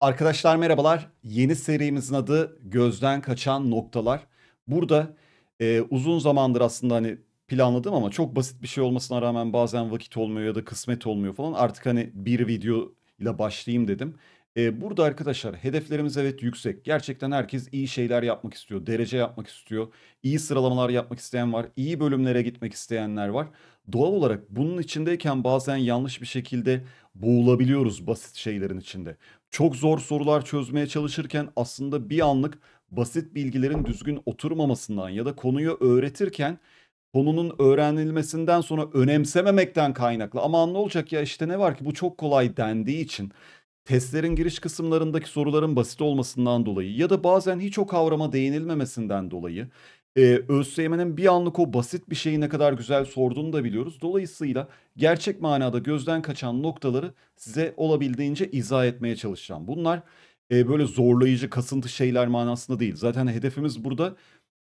Arkadaşlar merhabalar. Yeni serimizin adı Gözden Kaçan Noktalar. Burada e, uzun zamandır aslında hani planladım ama çok basit bir şey olmasına rağmen bazen vakit olmuyor ya da kısmet olmuyor falan. Artık hani bir video ile başlayayım dedim. E, burada arkadaşlar hedeflerimiz evet yüksek. Gerçekten herkes iyi şeyler yapmak istiyor, derece yapmak istiyor. iyi sıralamalar yapmak isteyen var, iyi bölümlere gitmek isteyenler var doğal olarak bunun içindeyken bazen yanlış bir şekilde boğulabiliyoruz basit şeylerin içinde. Çok zor sorular çözmeye çalışırken aslında bir anlık basit bilgilerin düzgün oturmamasından ya da konuyu öğretirken konunun öğrenilmesinden sonra önemsememekten kaynaklı. Ama ne olacak ya işte ne var ki bu çok kolay dendiği için testlerin giriş kısımlarındaki soruların basit olmasından dolayı ya da bazen hiç o kavrama değinilmemesinden dolayı ee, ÖSYM'nin bir anlık o basit bir şeyi ne kadar güzel sorduğunu da biliyoruz. Dolayısıyla gerçek manada gözden kaçan noktaları size olabildiğince izah etmeye çalışacağım. Bunlar e, böyle zorlayıcı, kasıntı şeyler manasında değil. Zaten hedefimiz burada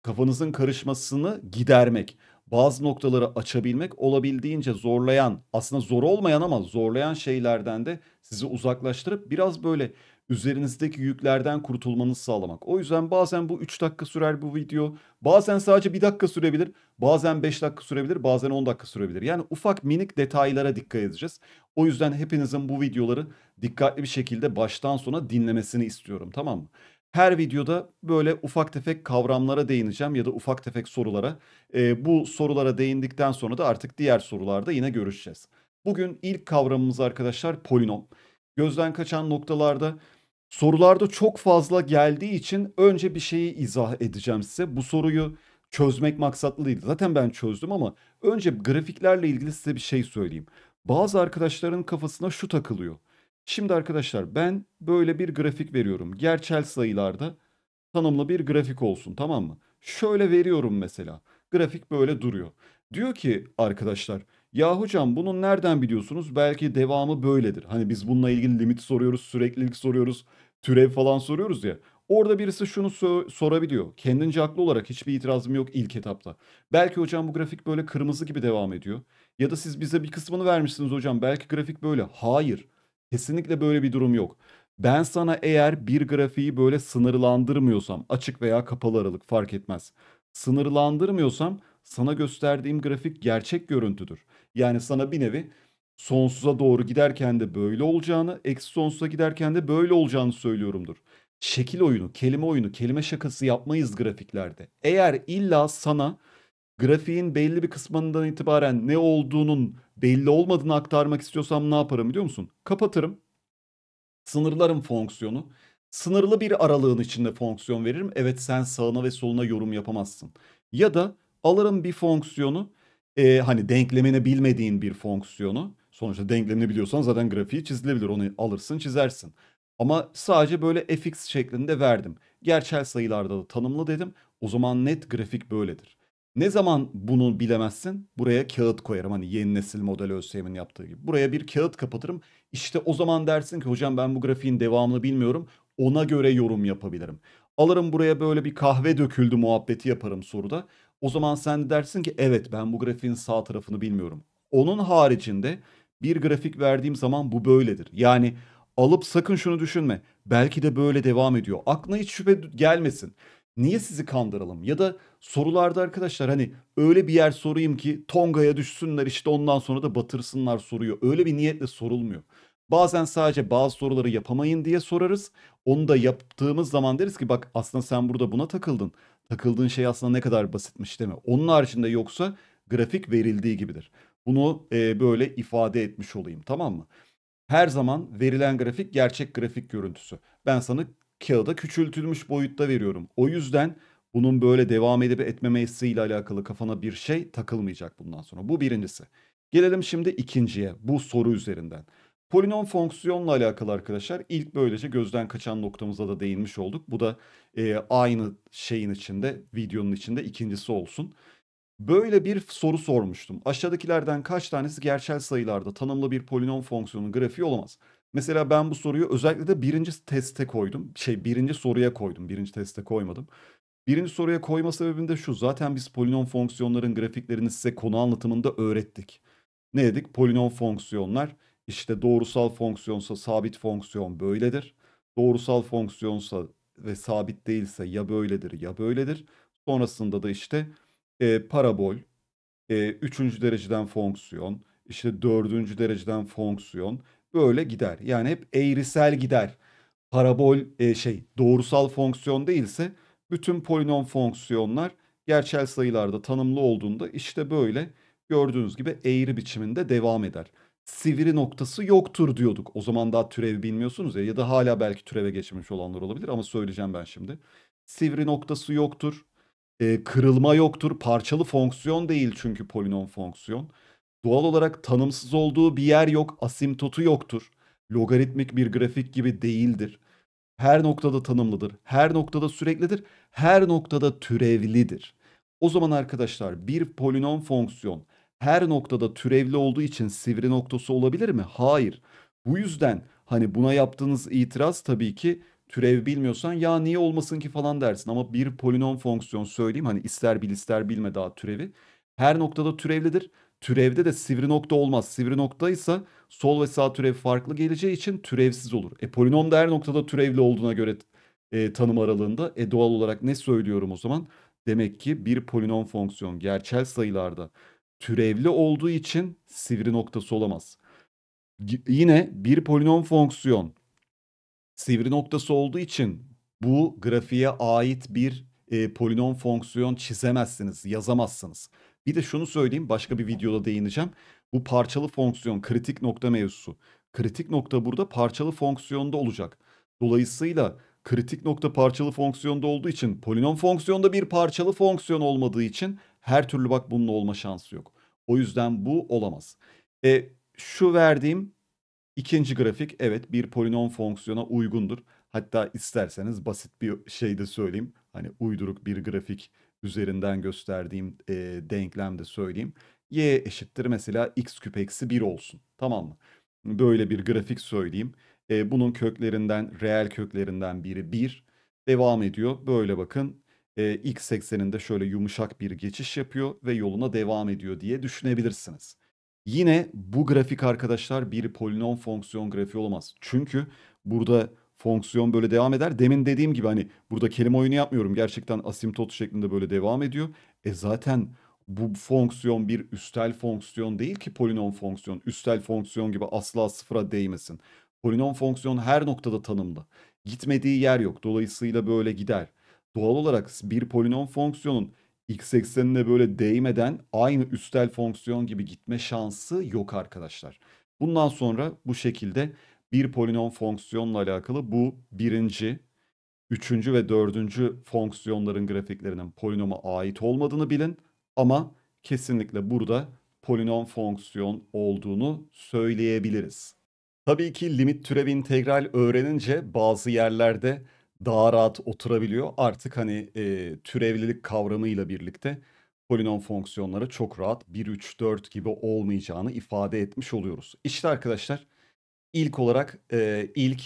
kafanızın karışmasını gidermek bazı noktaları açabilmek olabildiğince zorlayan aslında zor olmayan ama zorlayan şeylerden de sizi uzaklaştırıp biraz böyle üzerinizdeki yüklerden kurtulmanızı sağlamak. O yüzden bazen bu 3 dakika sürer bu video. Bazen sadece 1 dakika sürebilir. Bazen 5 dakika sürebilir. Bazen 10 dakika sürebilir. Yani ufak minik detaylara dikkat edeceğiz. O yüzden hepinizin bu videoları dikkatli bir şekilde baştan sona dinlemesini istiyorum tamam mı? Her videoda böyle ufak tefek kavramlara değineceğim ya da ufak tefek sorulara. E, bu sorulara değindikten sonra da artık diğer sorularda yine görüşeceğiz. Bugün ilk kavramımız arkadaşlar polinom. Gözden kaçan noktalarda sorularda çok fazla geldiği için önce bir şeyi izah edeceğim size. Bu soruyu çözmek maksatlı değil. Zaten ben çözdüm ama önce grafiklerle ilgili size bir şey söyleyeyim. Bazı arkadaşların kafasına şu takılıyor. Şimdi arkadaşlar ben böyle bir grafik veriyorum. Gerçel sayılarda tanımlı bir grafik olsun tamam mı? Şöyle veriyorum mesela. Grafik böyle duruyor. Diyor ki arkadaşlar ya hocam bunu nereden biliyorsunuz? Belki devamı böyledir. Hani biz bununla ilgili limit soruyoruz, süreklilik soruyoruz, türev falan soruyoruz ya. Orada birisi şunu so- sorabiliyor. Kendince haklı olarak hiçbir itirazım yok ilk etapta. Belki hocam bu grafik böyle kırmızı gibi devam ediyor. Ya da siz bize bir kısmını vermişsiniz hocam. Belki grafik böyle. Hayır. Kesinlikle böyle bir durum yok. Ben sana eğer bir grafiği böyle sınırlandırmıyorsam, açık veya kapalı aralık fark etmez. Sınırlandırmıyorsam sana gösterdiğim grafik gerçek görüntüdür. Yani sana bir nevi sonsuza doğru giderken de böyle olacağını, eksi sonsuza giderken de böyle olacağını söylüyorumdur. Şekil oyunu, kelime oyunu, kelime şakası yapmayız grafiklerde. Eğer illa sana grafiğin belli bir kısmından itibaren ne olduğunun belli olmadığını aktarmak istiyorsam ne yaparım biliyor musun? Kapatırım. Sınırlarım fonksiyonu. Sınırlı bir aralığın içinde fonksiyon veririm. Evet sen sağına ve soluna yorum yapamazsın. Ya da alırım bir fonksiyonu. E, hani denklemini bilmediğin bir fonksiyonu. Sonuçta denklemini biliyorsan zaten grafiği çizilebilir. Onu alırsın çizersin. Ama sadece böyle fx şeklinde verdim. Gerçel sayılarda da tanımlı dedim. O zaman net grafik böyledir. Ne zaman bunu bilemezsin? Buraya kağıt koyarım. Hani yeni nesil model ÖSYM'in yaptığı gibi. Buraya bir kağıt kapatırım. İşte o zaman dersin ki hocam ben bu grafiğin devamını bilmiyorum. Ona göre yorum yapabilirim. Alırım buraya böyle bir kahve döküldü muhabbeti yaparım soruda. O zaman sen de dersin ki evet ben bu grafiğin sağ tarafını bilmiyorum. Onun haricinde bir grafik verdiğim zaman bu böyledir. Yani alıp sakın şunu düşünme. Belki de böyle devam ediyor. Aklına hiç şüphe gelmesin. Niye sizi kandıralım? Ya da sorularda arkadaşlar hani öyle bir yer sorayım ki Tonga'ya düşsünler işte ondan sonra da batırsınlar soruyor. Öyle bir niyetle sorulmuyor. Bazen sadece bazı soruları yapamayın diye sorarız. Onu da yaptığımız zaman deriz ki bak aslında sen burada buna takıldın. Takıldığın şey aslında ne kadar basitmiş değil mi? Onun haricinde yoksa grafik verildiği gibidir. Bunu e, böyle ifade etmiş olayım tamam mı? Her zaman verilen grafik gerçek grafik görüntüsü. Ben sana kağıda küçültülmüş boyutta veriyorum. O yüzden bunun böyle devam edip etmemesiyle alakalı kafana bir şey takılmayacak bundan sonra. Bu birincisi. Gelelim şimdi ikinciye bu soru üzerinden. Polinom fonksiyonla alakalı arkadaşlar ilk böylece gözden kaçan noktamıza da değinmiş olduk. Bu da e, aynı şeyin içinde videonun içinde ikincisi olsun. Böyle bir soru sormuştum. Aşağıdakilerden kaç tanesi gerçel sayılarda tanımlı bir polinom fonksiyonun grafiği olamaz? Mesela ben bu soruyu özellikle de birinci teste koydum. Şey birinci soruya koydum. Birinci teste koymadım. Birinci soruya koyma sebebim de şu. Zaten biz polinom fonksiyonların grafiklerini size konu anlatımında öğrettik. Ne dedik? Polinom fonksiyonlar işte doğrusal fonksiyonsa sabit fonksiyon böyledir. Doğrusal fonksiyonsa ve sabit değilse ya böyledir ya böyledir. Sonrasında da işte e, parabol, e, üçüncü dereceden fonksiyon, işte dördüncü dereceden fonksiyon böyle gider. Yani hep eğrisel gider. Parabol e, şey doğrusal fonksiyon değilse bütün polinom fonksiyonlar gerçel sayılarda tanımlı olduğunda işte böyle gördüğünüz gibi eğri biçiminde devam eder. Sivri noktası yoktur diyorduk. O zaman daha türevi bilmiyorsunuz ya ya da hala belki türeve geçmiş olanlar olabilir ama söyleyeceğim ben şimdi. Sivri noktası yoktur. E, kırılma yoktur. Parçalı fonksiyon değil çünkü polinom fonksiyon. Doğal olarak tanımsız olduğu bir yer yok, asimtotu yoktur. Logaritmik bir grafik gibi değildir. Her noktada tanımlıdır, her noktada süreklidir, her noktada türevlidir. O zaman arkadaşlar bir polinom fonksiyon her noktada türevli olduğu için sivri noktası olabilir mi? Hayır. Bu yüzden hani buna yaptığınız itiraz tabii ki türev bilmiyorsan ya niye olmasın ki falan dersin. Ama bir polinom fonksiyon söyleyeyim hani ister bil ister bilme daha türevi. Her noktada türevlidir. Türevde de sivri nokta olmaz. Sivri noktaysa sol ve sağ türev farklı geleceği için türevsiz olur. E polinom da her noktada türevli olduğuna göre e, tanım aralığında. E doğal olarak ne söylüyorum o zaman? Demek ki bir polinom fonksiyon gerçel sayılarda türevli olduğu için sivri noktası olamaz. Y yine bir polinom fonksiyon sivri noktası olduğu için bu grafiğe ait bir e, polinom fonksiyon çizemezsiniz, yazamazsınız. Bir de şunu söyleyeyim başka bir videoda değineceğim. Bu parçalı fonksiyon kritik nokta mevzusu. Kritik nokta burada parçalı fonksiyonda olacak. Dolayısıyla kritik nokta parçalı fonksiyonda olduğu için polinom fonksiyonda bir parçalı fonksiyon olmadığı için her türlü bak bunun olma şansı yok. O yüzden bu olamaz. E, şu verdiğim ikinci grafik evet bir polinom fonksiyona uygundur. Hatta isterseniz basit bir şey de söyleyeyim. Hani uyduruk bir grafik üzerinden gösterdiğim e, denklemde söyleyeyim. Y eşittir mesela x küp eksi 1 olsun. Tamam mı? Böyle bir grafik söyleyeyim. E, bunun köklerinden, reel köklerinden biri 1. Devam ediyor. Böyle bakın e, x ekseninde şöyle yumuşak bir geçiş yapıyor ve yoluna devam ediyor diye düşünebilirsiniz. Yine bu grafik arkadaşlar bir polinom fonksiyon grafiği olamaz. Çünkü burada fonksiyon böyle devam eder. Demin dediğim gibi hani burada kelime oyunu yapmıyorum. Gerçekten asimtot şeklinde böyle devam ediyor. E zaten bu fonksiyon bir üstel fonksiyon değil ki polinom fonksiyon. Üstel fonksiyon gibi asla sıfıra değmesin. Polinom fonksiyon her noktada tanımlı. Gitmediği yer yok. Dolayısıyla böyle gider. Doğal olarak bir polinom fonksiyonun x eksenine böyle değmeden aynı üstel fonksiyon gibi gitme şansı yok arkadaşlar. Bundan sonra bu şekilde bir polinom fonksiyonla alakalı bu birinci, üçüncü ve dördüncü fonksiyonların grafiklerinin polinoma ait olmadığını bilin. Ama kesinlikle burada polinom fonksiyon olduğunu söyleyebiliriz. Tabii ki limit türev integral öğrenince bazı yerlerde daha rahat oturabiliyor. Artık hani e, türevlilik kavramıyla birlikte polinom fonksiyonları çok rahat 1, 3, 4 gibi olmayacağını ifade etmiş oluyoruz. İşte arkadaşlar İlk olarak e, ilk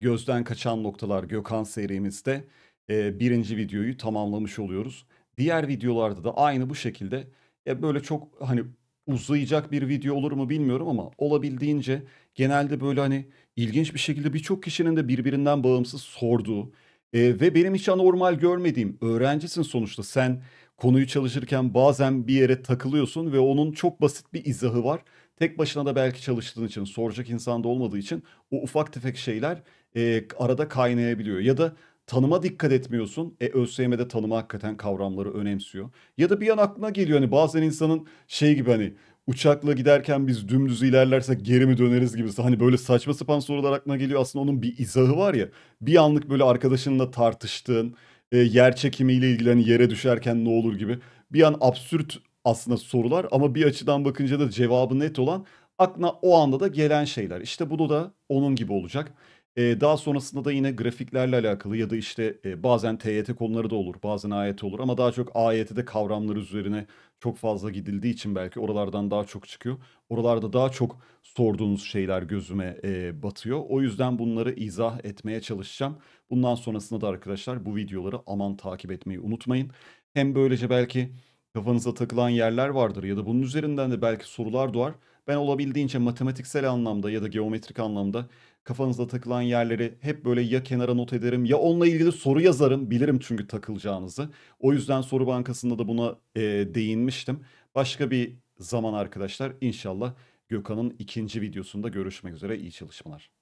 gözden kaçan noktalar Gökhan serimizde e, birinci videoyu tamamlamış oluyoruz. Diğer videolarda da aynı bu şekilde e, böyle çok hani uzayacak bir video olur mu bilmiyorum ama olabildiğince genelde böyle hani ilginç bir şekilde birçok kişinin de birbirinden bağımsız sorduğu e, ve benim hiç anormal görmediğim öğrencisin sonuçta sen konuyu çalışırken bazen bir yere takılıyorsun ve onun çok basit bir izahı var tek başına da belki çalıştığın için soracak insan da olmadığı için o ufak tefek şeyler e, arada kaynayabiliyor. Ya da tanıma dikkat etmiyorsun. E ÖSYM'de tanıma hakikaten kavramları önemsiyor. Ya da bir an aklına geliyor hani bazen insanın şey gibi hani uçakla giderken biz dümdüz ilerlersek geri mi döneriz gibi hani böyle saçma sapan sorular aklına geliyor. Aslında onun bir izahı var ya. Bir anlık böyle arkadaşınla tartıştığın, e, yer çekimiyle ilgili hani yere düşerken ne olur gibi bir an absürt aslında sorular ama bir açıdan bakınca da cevabı net olan aklına o anda da gelen şeyler. İşte bunu da onun gibi olacak. Ee, daha sonrasında da yine grafiklerle alakalı ya da işte e, bazen TYT konuları da olur, bazen AYT olur ama daha çok AYT'de kavramlar üzerine çok fazla gidildiği için belki oralardan daha çok çıkıyor. Oralarda daha çok sorduğunuz şeyler gözüme e, batıyor. O yüzden bunları izah etmeye çalışacağım. Bundan sonrasında da arkadaşlar bu videoları aman takip etmeyi unutmayın. Hem böylece belki kafanıza takılan yerler vardır ya da bunun üzerinden de belki sorular doğar. Ben olabildiğince matematiksel anlamda ya da geometrik anlamda kafanızda takılan yerleri hep böyle ya kenara not ederim ya onunla ilgili soru yazarım. Bilirim çünkü takılacağınızı. O yüzden soru bankasında da buna e, değinmiştim. Başka bir zaman arkadaşlar inşallah Gökhan'ın ikinci videosunda görüşmek üzere iyi çalışmalar.